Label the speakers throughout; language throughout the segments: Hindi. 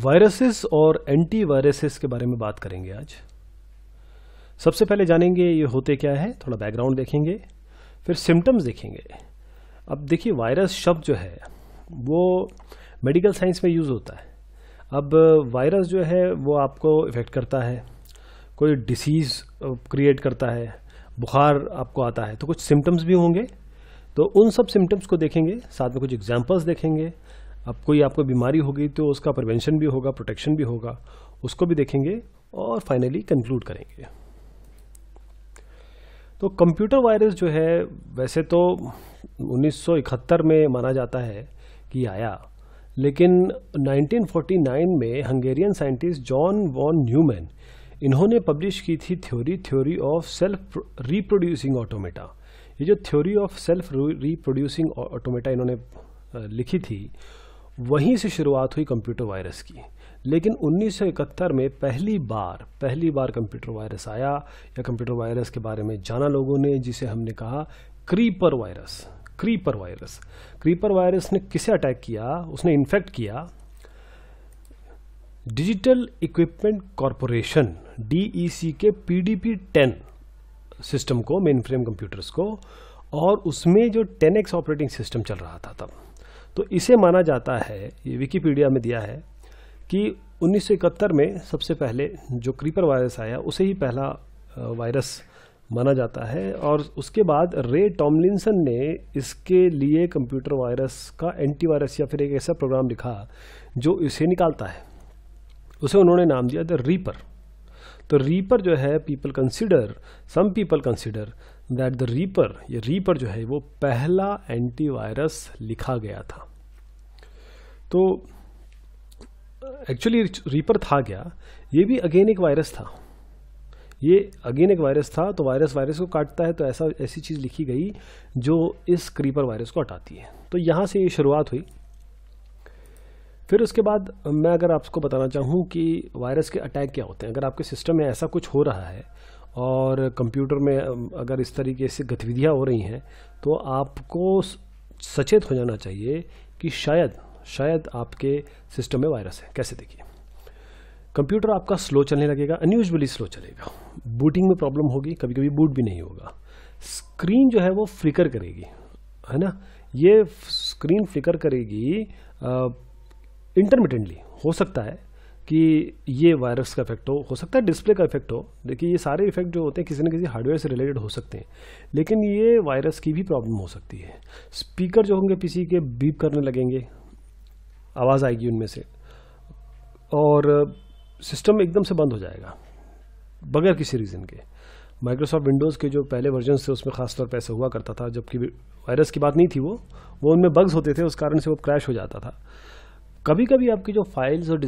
Speaker 1: वायरसेस और एंटी वायरसेस के बारे में बात करेंगे आज सबसे पहले जानेंगे ये होते क्या है थोड़ा बैकग्राउंड देखेंगे फिर सिम्टम्स देखेंगे अब देखिए वायरस शब्द जो है वो मेडिकल साइंस में यूज़ होता है अब वायरस जो है वो आपको इफ़ेक्ट करता है कोई डिसीज़ क्रिएट करता है बुखार आपको आता है तो कुछ सिम्टम्स भी होंगे तो उन सब सिम्टम्स को देखेंगे साथ में कुछ एग्जाम्पल्स देखेंगे अब कोई आपको बीमारी होगी तो उसका प्रिवेंशन भी होगा प्रोटेक्शन भी होगा उसको भी देखेंगे और फाइनली कंक्लूड करेंगे तो कंप्यूटर वायरस जो है वैसे तो 1971 में माना जाता है कि आया लेकिन 1949 में Hungarian scientist John von Neumann इन्होंने पब्लिश की थी theory theory of self reproducing automata ये जो theory of self reproducing automata इन्होंने लिखी थी वहीं से शुरुआत हुई कंप्यूटर वायरस की लेकिन 1971 में पहली बार पहली बार कंप्यूटर वायरस आया या कंप्यूटर वायरस के बारे में जाना लोगों ने जिसे हमने कहा creeper virus creeper virus creeper virus ने किसे अटैक किया उसने इन्फेक्ट किया डिजिटल इक्विपमेंट कॉरपोरेशन डीईसी के पीडीपी 10 सिस्टम को मेन फ्रेम कंप्यूटर्स को और उसमें जो 10x ऑपरेटिंग सिस्टम चल रहा था तब तो इसे माना जाता है ये विकीपीडिया में दिया है कि 1971 में सबसे पहले जो क्रीपर वायरस आया उसे ही पहला वायरस माना जाता है और उसके बाद रे टॉमलिंसन ने इसके लिए कंप्यूटर वायरस का एंटीवायरस या फिर एक ऐसा प्रोग्राम लिखा जो इसे निकालता है उसे उन्होंने नाम दिया द रीपर तो रीपर जो है people consider some people consider that the reaper ये रीपर जो है वो पहला एंटीवायरस लिखा गया था तो एक्चुअली रीपर था क्या ये भी अगेन एक वायरस था ये अगेन एक वायरस था तो वायरस वायरस को काटता है तो ऐसा ऐसी चीज़ लिखी गई जो इस क्रीपर वायरस को हटाती है तो यहाँ से ये शुरुआत हुई फिर उसके बाद मैं अगर आपको बताना चाहूँ कि वायरस के अटैक क्या होते हैं अगर आपके सिस्टम में ऐसा कुछ हो रहा है और कंप्यूटर में अगर इस तरीके से गतिविधियाँ हो रही हैं तो आपको सचेत हो जाना चाहिए कि शायद शायद आपके सिस्टम में वायरस है कैसे देखिए कंप्यूटर आपका स्लो चलने लगेगा अनयूजली स्लो चलेगा बूटिंग में प्रॉब्लम होगी कभी कभी बूट भी नहीं होगा स्क्रीन जो है वो फ्लिकर करेगी है ना ये स्क्रीन फ्लिकर करेगी इंटरमीडियंटली हो सकता है कि ये वायरस का इफेक्ट हो हो सकता है डिस्प्ले का इफेक्ट हो देखिए ये सारे इफेक्ट जो होते हैं किसी न किसी हार्डवेयर से रिलेटेड हो सकते हैं लेकिन ये वायरस की भी प्रॉब्लम हो सकती है स्पीकर जो होंगे पीसी के बीप करने लगेंगे आवाज़ आएगी उनमें से और सिस्टम एकदम से बंद हो जाएगा बगैर किसी रीज़न के माइक्रोसॉफ्ट विंडोज़ के जो पहले वर्जन थे उसमें ख़ासतौर पर ऐसा हुआ करता था जबकि वायरस की बात नहीं थी वो वो उनमें बग्स होते थे उस कारण से वो क्रैश हो जाता था कभी कभी आपकी जो फाइल्स और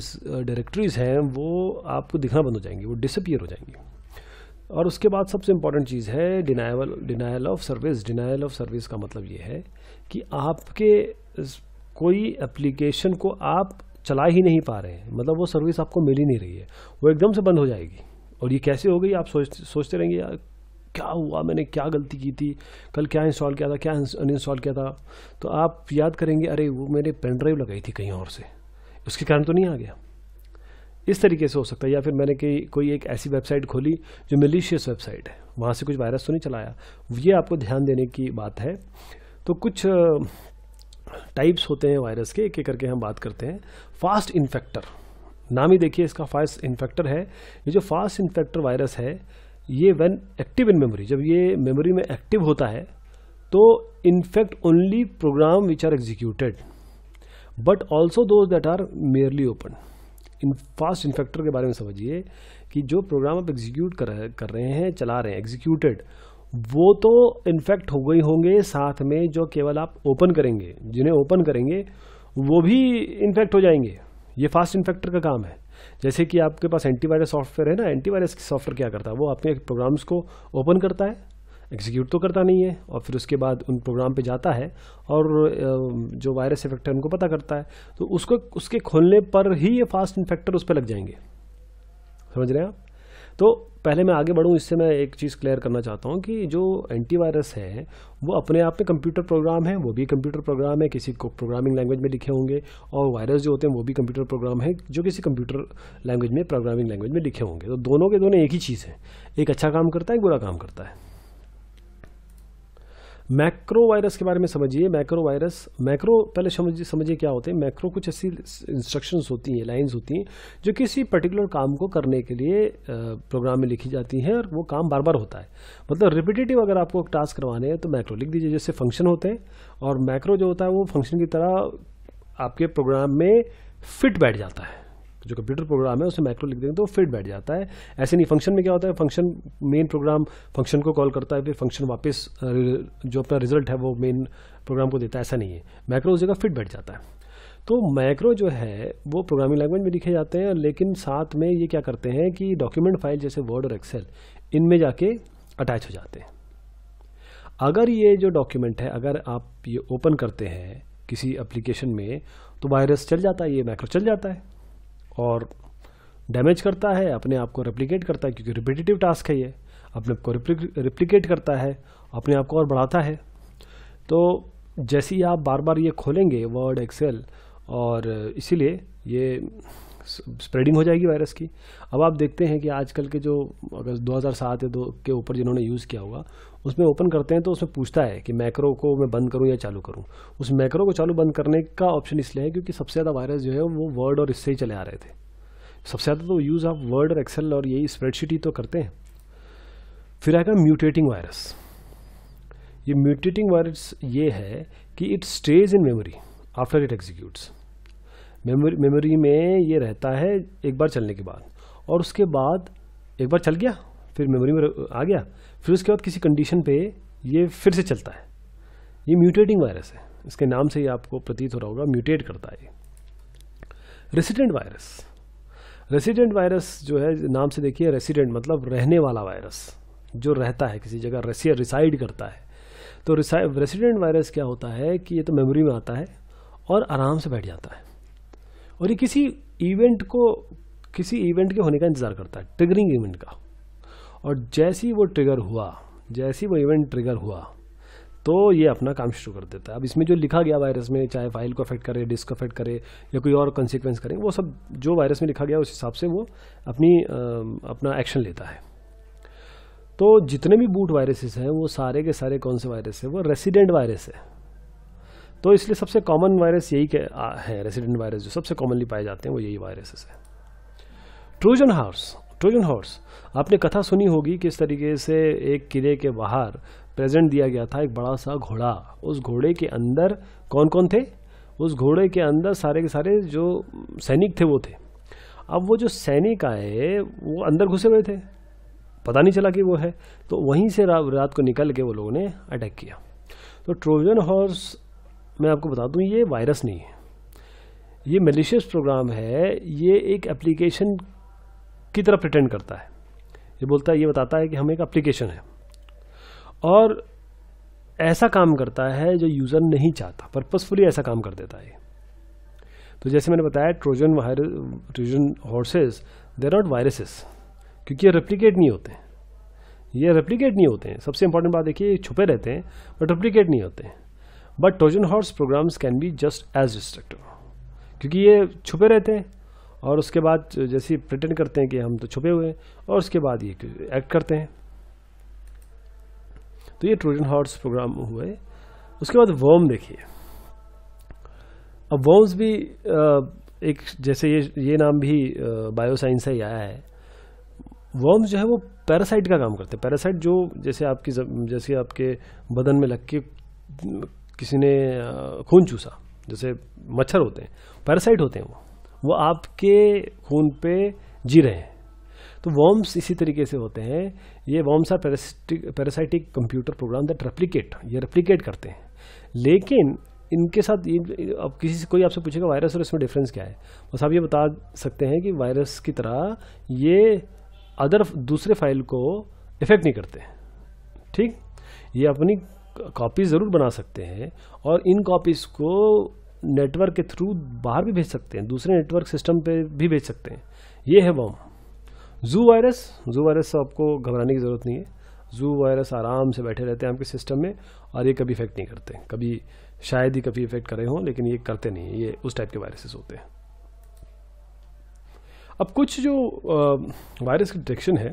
Speaker 1: डायरेक्टरीज हैं वो आपको दिखना बंद हो जाएंगी वो डिसअपियर हो जाएंगी और उसके बाद सबसे इम्पॉर्टेंट चीज़ है denial denial of service denial of service का मतलब ये है कि आपके कोई एप्लीकेशन को आप चला ही नहीं पा रहे हैं मतलब वो सर्विस आपको मिल ही नहीं रही है वो एकदम से बंद हो जाएगी और ये कैसे हो गई आप सोच सोचते रहेंगे क्या हुआ मैंने क्या गलती की थी कल क्या इंस्टॉल किया था क्या अनइंस्टॉल किया था तो आप याद करेंगे अरे वो मैंने पेन ड्राइव लगाई थी कहीं और से उसके कारण तो नहीं आ गया इस तरीके से हो सकता है या फिर मैंने कहीं कोई एक ऐसी वेबसाइट खोली जो मिलीशियस वेबसाइट है वहाँ से कुछ वायरस तो नहीं चलाया ये आपको ध्यान देने की बात है तो कुछ टाइप्स होते हैं वायरस के एक एक करके हम बात करते हैं फास्ट इन्फेक्टर नाम ही देखिए इसका फास्ट इन्फेक्टर है ये जो फास्ट इन्फेक्टर वायरस है ये वेन एक्टिव इन मेमोरी जब ये मेमोरी में एक्टिव होता है तो in fact only program which are executed but also those that are merely open in fast infector के बारे में समझिए कि जो प्रोग्राम आप एग्जीक्यूट कर कर रहे हैं चला रहे हैं एग्जीक्यूटेड वो तो इन्फेक्ट हो गई होंगे साथ में जो केवल आप ओपन करेंगे जिन्हें ओपन करेंगे वो भी इन्फेक्ट हो जाएंगे ये फास्ट इन्फेक्टर का काम है जैसे कि आपके पास एंटीवायरस सॉफ्टवेयर है ना एंटीवायरस सॉफ्टवेयर क्या करता है वो अपने प्रोग्राम्स को ओपन करता है एग्जीक्यूट तो करता नहीं है और फिर उसके बाद उन प्रोग्राम पे जाता है और जो वायरस इफेक्टर उनको पता करता है तो उसको उसके खोलने पर ही ये फास्ट इन्फेक्टर उस पर लग जाएंगे समझ रहे हैं आप तो पहले मैं आगे बढ़ूँ इससे मैं एक चीज़ क्लियर करना चाहता हूँ कि जो एंटीवायरस है वो अपने आप में कंप्यूटर प्रोग्राम है वो भी कंप्यूटर प्रोग्राम है किसी को प्रोग्रामिंग लैंग्वेज में लिखे होंगे और वायरस जो होते हैं वो भी कंप्यूटर प्रोग्राम है जो किसी कंप्यूटर लैंग्वेज में प्रोग्रामिंग लैंग्वेज में लिखे होंगे तो दोनों के दोनों एक ही चीज़ है एक अच्छा काम करता है एक बुरा काम करता है मैक्रो वायरस के बारे में समझिए मैक्रो वायरस मैक्रो पहले समझिए समझिए क्या होते हैं मैक्रो कुछ ऐसी इंस्ट्रक्शंस होती हैं लाइंस होती हैं जो किसी पर्टिकुलर काम को करने के लिए प्रोग्राम में लिखी जाती हैं और वो काम बार बार होता है मतलब रिपीटेटिव अगर आपको टास्क करवाने हैं तो मैक्रो लिख दीजिए जैसे फंक्शन होते हैं और मैक्रो जो होता है वो फंक्शन की तरह आपके प्रोग्राम में फिट बैठ जाता है जो कंप्यूटर प्रोग्राम है उसमें मैक्रो लिख देंगे तो फिट बैठ जाता है ऐसे नहीं फंक्शन में क्या होता है फंक्शन मेन प्रोग्राम फंक्शन को कॉल करता है फिर फंक्शन वापस जो अपना रिजल्ट है वो मेन प्रोग्राम को देता है ऐसा नहीं है मैक्रो उस जगह फिट बैठ जाता है तो मैक्रो जो है वो प्रोग्रामिंग लैंग्वेज में लिखे जाते हैं लेकिन साथ में ये क्या करते हैं कि डॉक्यूमेंट फाइल जैसे वर्ड और एक्सेल इनमें जाके अटैच हो जाते हैं अगर ये जो डॉक्यूमेंट है अगर आप ये ओपन करते हैं किसी एप्लीकेशन में तो वायरस चल जाता है ये मैक्रो चल जाता है और डैमेज करता है अपने आप को रिप्लीकेट करता है क्योंकि रिपीटेटिव टास्क है ये अपने आप को रिप्लीकेट करता है अपने आप को और बढ़ाता है तो जैसे ही आप बार बार ये खोलेंगे वर्ड एक्सेल और इसीलिए ये स्प्रेडिंग हो जाएगी वायरस की अब आप देखते हैं कि आजकल के जो अगर 2007 या दो के ऊपर जिन्होंने यूज़ किया होगा उसमें ओपन करते हैं तो उसमें पूछता है कि मैक्रो को मैं बंद करूं या चालू करूं उस मैक्रो को चालू बंद करने का ऑप्शन इसलिए है क्योंकि सबसे ज़्यादा वायरस जो है वो वर्ड और इससे ही चले आ रहे थे सबसे ज़्यादा तो यूज़ आप वर्ड और एक्सेल और यही स्प्रेडशीट ही तो करते हैं फिर आएगा म्यूटेटिंग वायरस ये म्यूटेटिंग वायरस ये है कि it stays in memory after it executes memory memory में ये रहता है एक बार चलने के बाद और उसके बाद एक बार चल गया फिर मेमोरी में आ गया फिर उसके बाद किसी कंडीशन पे ये फिर से चलता है ये म्यूटेटिंग वायरस है इसके नाम से ही आपको प्रतीत हो रहा होगा म्यूटेट करता है रेसिडेंट वायरस रेसिडेंट वायरस जो है नाम से देखिए रेसिडेंट मतलब रहने वाला वायरस जो रहता है किसी जगह रसिया रिसाइड करता है तो रेसिडेंट वायरस क्या होता है कि ये तो मेमोरी में आता है और आराम से बैठ जाता है और ये किसी इवेंट को किसी इवेंट के होने का इंतज़ार करता है ट्रिगरिंग इवेंट का और जैसी वो ट्रिगर हुआ जैसी वो इवेंट ट्रिगर हुआ तो ये अपना काम शुरू कर देता है अब इसमें जो लिखा गया वायरस में चाहे फाइल को अफेक्ट करे डिस्क अफेक्ट करे या कोई और कॉन्सिक्वेंस करे वो सब जो वायरस में लिखा गया उस हिसाब से वो अपनी आ, अपना एक्शन लेता है तो जितने भी बूट वायरसेस हैं वो सारे के सारे कौन से वायरस है वो रेसिडेंट वायरस है तो इसलिए सबसे कॉमन वायरस यही है रेसिडेंट वायरस जो सबसे कॉमनली पाए जाते हैं वो यही वायरसेस है ट्रोजन हॉर्स ट्रोजन हॉर्स आपने कथा सुनी होगी किस तरीके से एक किले के बाहर प्रेजेंट दिया गया था एक बड़ा सा घोड़ा उस घोड़े के अंदर कौन कौन थे उस घोड़े के अंदर सारे के सारे जो सैनिक थे वो थे अब वो जो सैनिक आए वो अंदर घुसे हुए थे पता नहीं चला कि वो है तो वहीं से रात को निकल के वो लोगों ने अटैक किया तो ट्रोजन हॉर्स मैं आपको बता दूं ये वायरस नहीं है ये मलिशियस प्रोग्राम है ये एक एप्लीकेशन की तरह अटेंड करता है ये बोलता है ये बताता है कि हम एक एप्लीकेशन है और ऐसा काम करता है जो यूज़र नहीं चाहता पर्पसफुली ऐसा काम कर देता है तो जैसे मैंने बताया Trojan virus Trojan horses there are viruses क्योंकि ये रेप्लीकेट नहीं होते ये रेप्लीकेट नहीं होते हैं सबसे इंपॉर्टेंट बात देखिए ये छुपे रहते हैं बट रेप्लीकेट नहीं होते हैं but Trojan horse programs can be just as destructive क्योंकि ये छुपे रहते हैं और उसके बाद जैसे प्रिटेंड करते हैं कि हम तो छुपे हुए हैं और उसके बाद ये एक्ट करते हैं तो ये ट्रोजन हॉर्स प्रोग्राम हुए उसके बाद वर्म देखिए अब वर्म्स भी एक जैसे ये ये नाम भी बायोसाइंस से ही आया है वर्म्स जो है वो पैरासाइट का काम करते हैं पैरासाइट जो जैसे आपकी जैसे आपके बदन में लग के किसी ने खून चूसा जैसे मच्छर होते हैं पैरासाइट होते हैं वो वो आपके खून पे जी रहे हैं तो वॉम्स इसी तरीके से होते हैं ये worms are parasitic computer program that replicate ये रेप्लीकेट करते हैं लेकिन इनके साथ ये अब किसी से कोई आपसे पूछेगा वायरस और इसमें डिफरेंस क्या है बस आप ये बता सकते हैं कि वायरस की तरह ये अदर दूसरे फाइल को इफेक्ट नहीं करते ठीक ये अपनी कॉपी ज़रूर बना सकते हैं और इन कॉपीज़ को नेटवर्क के थ्रू बाहर भी भेज सकते हैं दूसरे नेटवर्क सिस्टम पे भी भेज सकते हैं ये है वॉम जू वायरस जू वायरस से आपको घबराने की ज़रूरत नहीं है जू वायरस आराम से बैठे रहते हैं आपके सिस्टम में और ये कभी इफेक्ट नहीं करते कभी शायद ही कभी इफेक्ट करे हों लेकिन ये करते नहीं है ये उस टाइप के वायरसेस होते हैं अब कुछ जो वायरस की डिटेक्शन है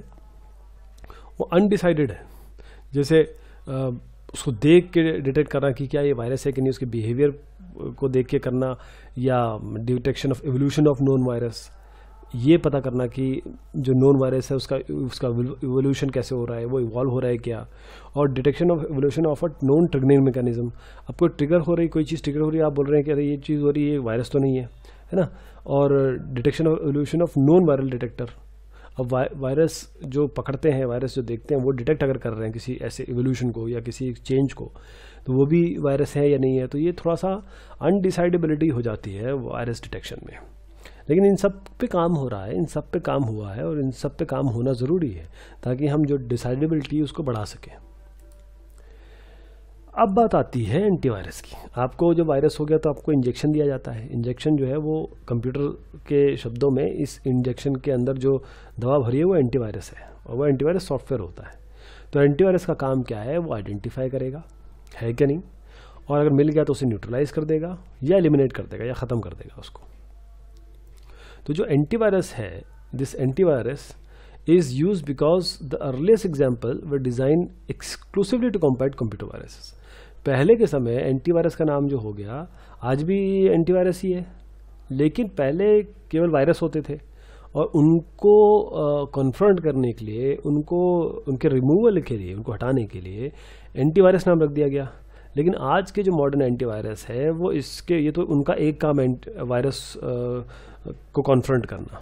Speaker 1: वो अनडिसाइडेड है जैसे उसको देख के डिटेक्ट करना कि क्या ये वायरस है कि नहीं उसके बिहेवियर को देख के करना या detection of evolution of non virus ये पता करना कि जो नॉन वायरस है उसका उसका इवोल्यूशन कैसे हो रहा है वो इवॉल्व हो रहा है क्या और detection of evolution of a non triggering mechanism आपको ट्रिगर हो रही कोई चीज़ ट्रिगर हो रही है आप बोल रहे हैं कि अरे ये चीज़ हो रही है वायरस तो नहीं है है ना और detection of evolution of non viral detector अब वा, वायरस जो पकड़ते हैं वायरस जो देखते हैं वो डिटेक्ट अगर कर रहे हैं किसी ऐसे एवोल्यूशन को या किसी चेंज को तो वो भी वायरस है या नहीं है तो ये थोड़ा सा अनडिसाइडेबिलिटी हो जाती है वायरस डिटेक्शन में लेकिन इन सब पे काम हो रहा है इन सब पे काम हुआ है और इन सब पे काम होना ज़रूरी है ताकि हम जो डिसाइडेबिलिटी उसको बढ़ा सकें अब बात आती है एंटीवायरस की आपको जब वायरस हो गया तो आपको इंजेक्शन दिया जाता है इंजेक्शन जो है वो कंप्यूटर के शब्दों में इस इंजेक्शन के अंदर जो दवा भरी है वो एंटीवायरस है और वो एंटीवायरस सॉफ्टवेयर होता है तो एंटीवायरस का काम क्या है वो आइडेंटिफाई करेगा है क्या नहीं और अगर मिल गया तो उसे न्यूट्रलाइज कर देगा या एलिमिनेट कर देगा या ख़त्म कर देगा उसको तो जो एंटीवायरस है this antivirus is use because the earliest example were design exclusively to combat computer viruses पहले के समय एंटीवायरस का नाम जो हो गया आज भी एंटीवायरस ही है लेकिन पहले केवल वायरस होते थे और उनको कन्फ्रंट करने के लिए उनको उनके रिमूवल के लिए उनको हटाने के लिए एंटीवायरस नाम रख दिया गया लेकिन आज के जो मॉडर्न एंटीवायरस है वो इसके ये तो उनका एक काम वायरस को कॉन्फ्रंट करना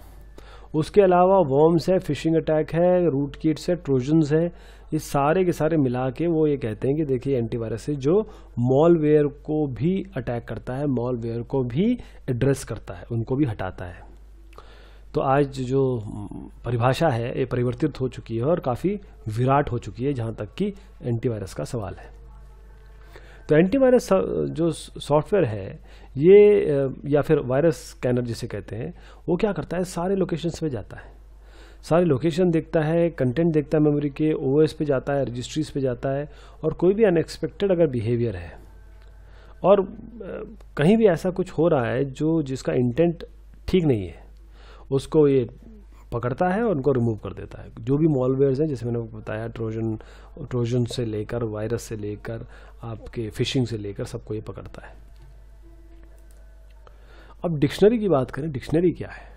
Speaker 1: उसके अलावा वॉर्म्स है फिशिंग अटैक है रूट किट्स है ट्रोजन्स है ये सारे के सारे मिला के वो ये कहते हैं कि देखिए एंटीवायरस है जो मॉलवेयर को भी अटैक करता है मॉलवेयर को भी एड्रेस करता है उनको भी हटाता है तो आज जो परिभाषा है ये परिवर्तित हो चुकी है और काफ़ी विराट हो चुकी है जहाँ तक कि एंटीवायरस का सवाल है तो एंटीवायरस जो सॉफ्टवेयर है ये या फिर वायरस स्कैनर जिसे कहते हैं वो क्या करता है सारे लोकेशंस में जाता है सारे लोकेशन देखता है कंटेंट देखता है मेमोरी के ओ पे जाता है रजिस्ट्रीज पे जाता है और कोई भी अनएक्सपेक्टेड अगर बिहेवियर है और कहीं भी ऐसा कुछ हो रहा है जो जिसका इंटेंट ठीक नहीं है उसको ये पकड़ता है और उनको रिमूव कर देता है जो भी मॉलवेयर्स हैं जैसे मैंने आपको बताया ट्रोजन ट्रोजन से लेकर वायरस से लेकर आपके फिशिंग से लेकर सबको ये पकड़ता है अब डिक्शनरी की बात करें डिक्शनरी क्या है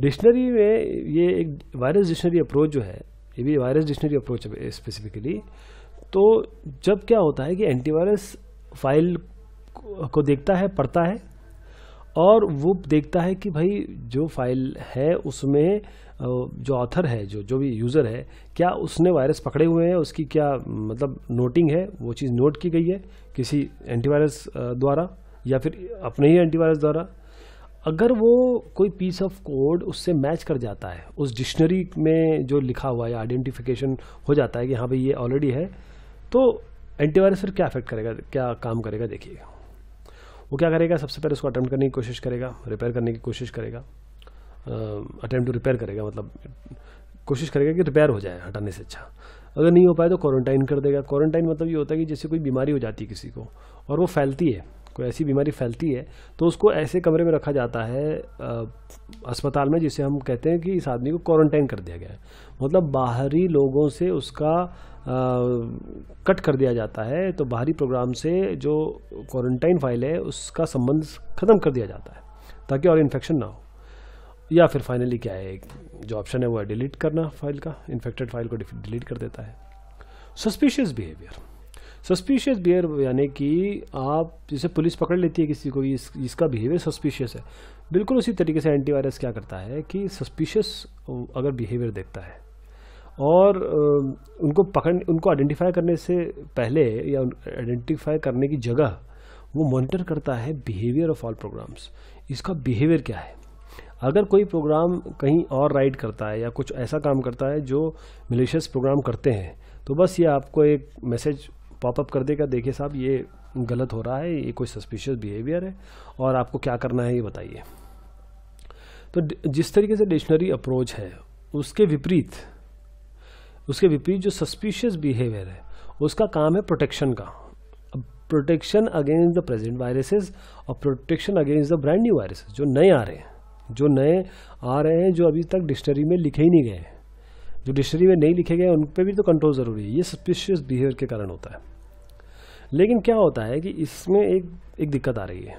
Speaker 1: डिक्शनरी में ये एक वायरस डिक्शनरी अप्रोच जो है ये भी वायरस डिक्शनरी अप्रोच है स्पेसिफिकली तो जब क्या होता है कि एंटीवायरस फाइल को देखता है पढ़ता है और वो देखता है कि भाई जो फाइल है उसमें जो ऑथर है जो जो भी यूज़र है क्या उसने वायरस पकड़े हुए हैं उसकी क्या मतलब नोटिंग है वो चीज़ नोट की गई है किसी एंटीवायरस द्वारा या फिर अपने ही एंटीवायरस द्वारा अगर वो कोई पीस ऑफ कोड उससे मैच कर जाता है उस डिक्शनरी में जो लिखा हुआ है आइडेंटिफिकेशन हो जाता है कि हाँ भाई ये ऑलरेडी है तो एंटीवायरस फिर क्या अफेक्ट करेगा क्या काम करेगा देखिएगा वो क्या करेगा सबसे पहले उसको अटैम्प्ट करने की कोशिश करेगा रिपेयर करने की कोशिश करेगा अटैम्प्ट टू रिपेयर करेगा मतलब कोशिश करेगा कि रिपेयर हो जाए हटाने से अच्छा अगर नहीं हो पाए तो क्वारंटाइन कर देगा क्वारंटाइन मतलब ये होता है कि जैसे कोई बीमारी हो जाती है किसी को और वो फैलती है कोई ऐसी बीमारी फैलती है तो उसको ऐसे कमरे में रखा जाता है आ, अस्पताल में जिसे हम कहते हैं कि इस आदमी को क्वारंटाइन कर दिया गया है मतलब बाहरी लोगों से उसका आ, कट कर दिया जाता है तो बाहरी प्रोग्राम से जो क्वारंटाइन फाइल है उसका संबंध ख़त्म कर दिया जाता है ताकि और इन्फेक्शन ना हो या फिर फाइनली क्या है जो ऑप्शन है वो है डिलीट करना फाइल का इन्फेक्टेड फाइल को डिलीट कर देता है सस्पिशियस बिहेवियर सस्पिशियस बिहेवियर यानी कि आप जैसे पुलिस पकड़ लेती है किसी को इस, इसका बिहेवियर सस्पिशियस है बिल्कुल उसी तरीके से एंटीवायरस क्या करता है कि सस्पिशियस अगर बिहेवियर देखता है और उनको पकड़ उनको आइडेंटिफाई करने से पहले या आइडेंटिफाई करने की जगह वो मॉनिटर करता है बिहेवियर ऑफ ऑल प्रोग्राम्स इसका बिहेवियर क्या है अगर कोई प्रोग्राम कहीं और राइड करता है या कुछ ऐसा काम करता है जो मिलिशियस प्रोग्राम करते हैं तो बस ये आपको एक मैसेज पॉपअप कर देगा देखिए साहब ये गलत हो रहा है ये कोई सस्पिशियस बिहेवियर है और आपको क्या करना है ये बताइए तो जिस तरीके से डिक्शनरी अप्रोच है उसके विपरीत उसके विपरीत जो सस्पिशियस बिहेवियर है उसका काम है प्रोटेक्शन का protection against the present viruses और protection against the brand new viruses जो नए आ रहे हैं जो नए आ रहे हैं जो अभी तक डिक्शनरी में लिखे ही नहीं गए जो डिक्शनरी में नहीं लिखे गए उन पर भी तो कंट्रोल ज़रूरी है ये सस्पिशियस बिहेवियर के कारण होता है लेकिन क्या होता है कि इसमें एक एक दिक्कत आ रही है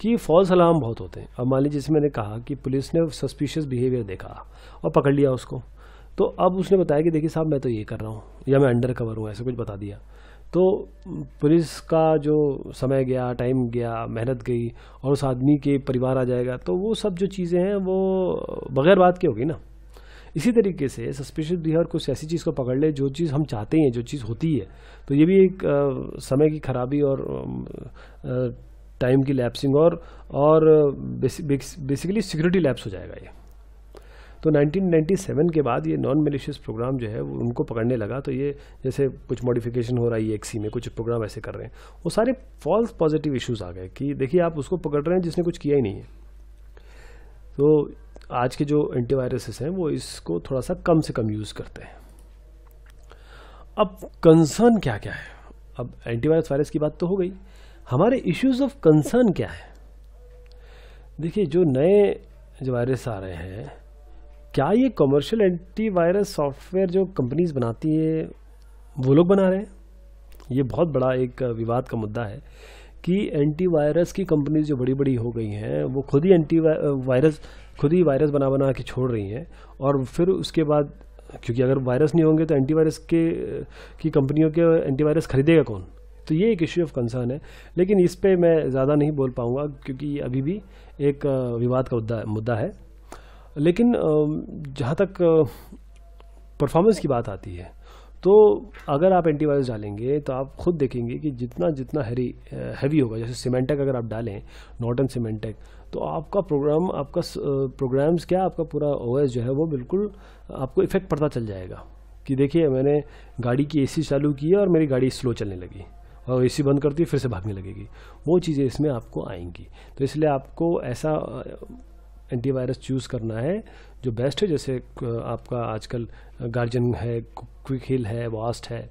Speaker 1: कि फॉल्स अलार्म बहुत होते हैं अब मान लीजिए जैसे मैंने कहा कि पुलिस ने सस्पिशियस बिहेवियर देखा और पकड़ लिया उसको तो अब उसने बताया कि देखिए साहब मैं तो ये कर रहा हूँ या मैं अंडर कवर हूँ ऐसे कुछ बता दिया तो पुलिस का जो समय गया टाइम गया मेहनत गई और उस आदमी के परिवार आ जाएगा तो वो सब जो चीज़ें हैं वो बग़ैर बात के होगी ना इसी तरीके से सस्पिशियस बिहेवियर कुछ ऐसी चीज़ को पकड़ ले जो चीज़ हम चाहते हैं जो चीज़ होती है तो ये भी एक आ, समय की खराबी और टाइम की लैप्सिंग और और बेसिकली सिक्योरिटी लैप्स हो जाएगा ये तो 1997 के बाद ये नॉन मिलिशियस प्रोग्राम जो है वो उनको पकड़ने लगा तो ये जैसे कुछ मॉडिफिकेशन हो रहा है एक्सी e e में कुछ प्रोग्राम ऐसे कर रहे हैं वो सारे फॉल्स पॉजिटिव इश्यूज आ गए कि देखिए आप उसको पकड़ रहे हैं जिसने कुछ किया ही नहीं है तो आज के जो एंटीवायरसेस हैं वो इसको थोड़ा सा कम से कम यूज़ करते हैं अब कंसर्न क्या क्या है अब एंटीवायरस वायरस की बात तो हो गई हमारे इश्यूज ऑफ कंसर्न क्या है देखिए जो नए जो वायरस आ रहे हैं क्या ये कमर्शियल एंटीवायरस सॉफ्टवेयर जो कंपनीज बनाती है वो लोग बना रहे हैं ये बहुत बड़ा एक विवाद का मुद्दा है कि एंटीवायरस की कंपनीज जो बड़ी बड़ी हो गई हैं वो खुद ही एंटी वायरस खुद ही वायरस बना बना के छोड़ रही हैं और फिर उसके बाद क्योंकि अगर वायरस नहीं होंगे तो एंटीवायरस के की कंपनियों के एंटीवायरस खरीदेगा कौन तो ये एक इश्यू ऑफ कंसर्न है लेकिन इस पर मैं ज़्यादा नहीं बोल पाऊँगा क्योंकि अभी भी एक विवाद का मुद्दा है लेकिन जहाँ तक परफॉर्मेंस की बात आती है तो अगर आप एंटीवायरस डालेंगे तो आप खुद देखेंगे कि जितना जितना हैरी हैवी होगा जैसे सीमेंटेक अगर आप डालें नॉटन सीमेंटेक तो आपका प्रोग्राम आपका प्रोग्राम्स क्या आपका पूरा ओएस जो है वो बिल्कुल आपको इफ़ेक्ट पड़ता चल जाएगा कि देखिए मैंने गाड़ी की एसी चालू की है और मेरी गाड़ी स्लो चलने लगी और एसी बंद करती है फिर से भागने लगेगी वो चीज़ें इसमें आपको आएंगी तो इसलिए आपको ऐसा एंटीवायरस चूज़ करना है जो बेस्ट है जैसे आपका आजकल गार्जियन है क्विक हिल है वास्ट है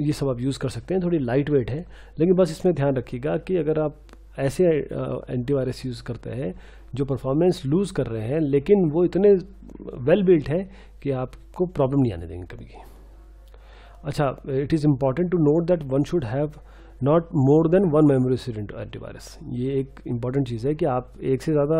Speaker 1: ये सब आप यूज़ कर सकते हैं थोड़ी लाइट वेट है लेकिन बस इसमें ध्यान रखिएगा कि अगर आप ऐसे एंटीवायरस यूज़ करते हैं जो परफॉर्मेंस लूज़ कर रहे हैं लेकिन वो इतने वेल बिल्ट हैं कि आपको प्रॉब्लम नहीं आने देंगे कभी की अच्छा it is important to note that one should have not more than one memory resident antivirus ये एक इंपॉर्टेंट चीज़ है कि आप एक से ज़्यादा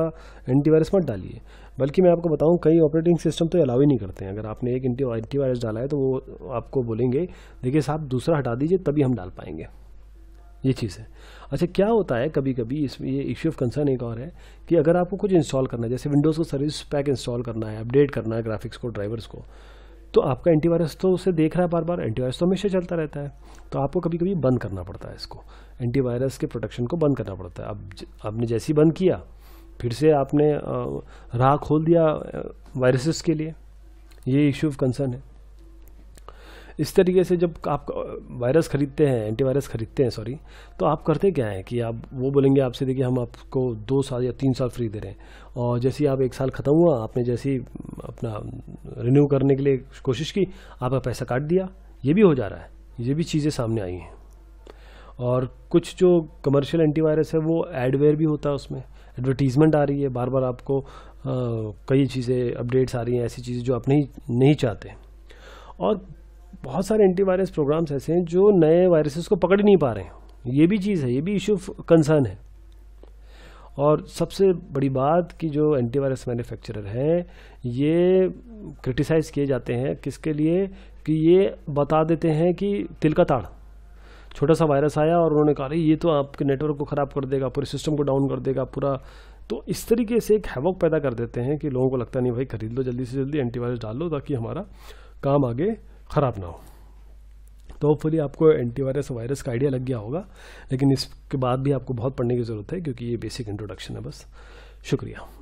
Speaker 1: एंटीवायरस मत डालिए बल्कि मैं आपको बताऊं कई ऑपरेटिंग सिस्टम तो अलाउ ही नहीं करते हैं अगर आपने एक एंटीवायरस डाला है तो वो आपको बोलेंगे देखिए साहब दूसरा हटा दीजिए तभी हम डाल पाएंगे ये चीज़ है अच्छा क्या होता है कभी कभी इसमें ये इश्यू ऑफ कंसर्न एक और है कि अगर आपको कुछ इंस्टॉल करना है जैसे विंडोज़ को सर्विस पैक इंस्टॉल करना है अपडेट करना है ग्राफिक्स को ड्राइवर्स को तो आपका एंटीवायरस तो उसे देख रहा है बार बार एंटीवायरस तो हमेशा चलता रहता है तो आपको कभी कभी बंद करना पड़ता है इसको एंटीवायरस के प्रोटेक्शन को बंद करना पड़ता है अब आपने जैसे ही बंद किया फिर से आपने राह खोल दिया वायरसेस के लिए ये इशू ऑफ कंसर्न है इस तरीके से जब आप वायरस खरीदते हैं एंटीवायरस खरीदते हैं सॉरी तो आप करते क्या हैं कि आप वो बोलेंगे आपसे देखिए हम आपको दो साल या तीन साल फ्री दे रहे हैं और जैसे ही आप एक साल ख़त्म हुआ आपने जैसे ही अपना रिन्यू करने के लिए कोशिश की आपका पैसा काट दिया ये भी हो जा रहा है ये भी चीज़ें सामने आई हैं और कुछ जो कमर्शियल एंटीवायरस है वो एडवेयर भी होता है उसमें एडवर्टीज़मेंट आ रही है बार बार आपको आ, कई चीज़ें अपडेट्स आ रही हैं ऐसी चीज़ें जो आप नहीं नहीं चाहते और बहुत सारे एंटीवायरस प्रोग्राम्स ऐसे हैं जो नए वायरसेस को पकड़ नहीं पा रहे हैं ये भी चीज़ है ये भी इशू कंसर्न है और सबसे बड़ी बात कि जो एंटीवायरस मैन्युफैक्चरर हैं ये क्रिटिसाइज़ किए जाते हैं किसके लिए कि ये बता देते हैं कि तिल का ताड़ छोटा सा वायरस आया और उन्होंने कहा ये तो आपके नेटवर्क को ख़राब कर देगा पूरे सिस्टम को डाउन कर देगा पूरा तो इस तरीके से एक हैवक पैदा कर देते हैं कि लोगों को लगता नहीं भाई खरीद लो जल्दी से जल्दी एंटीवायरस डाल लो ताकि हमारा काम आगे ख़राब ना हो तो होपफुली आपको एंटीवायरस वायरस का आइडिया लग गया होगा लेकिन इसके बाद भी आपको बहुत पढ़ने की ज़रूरत है क्योंकि ये बेसिक इंट्रोडक्शन है बस शुक्रिया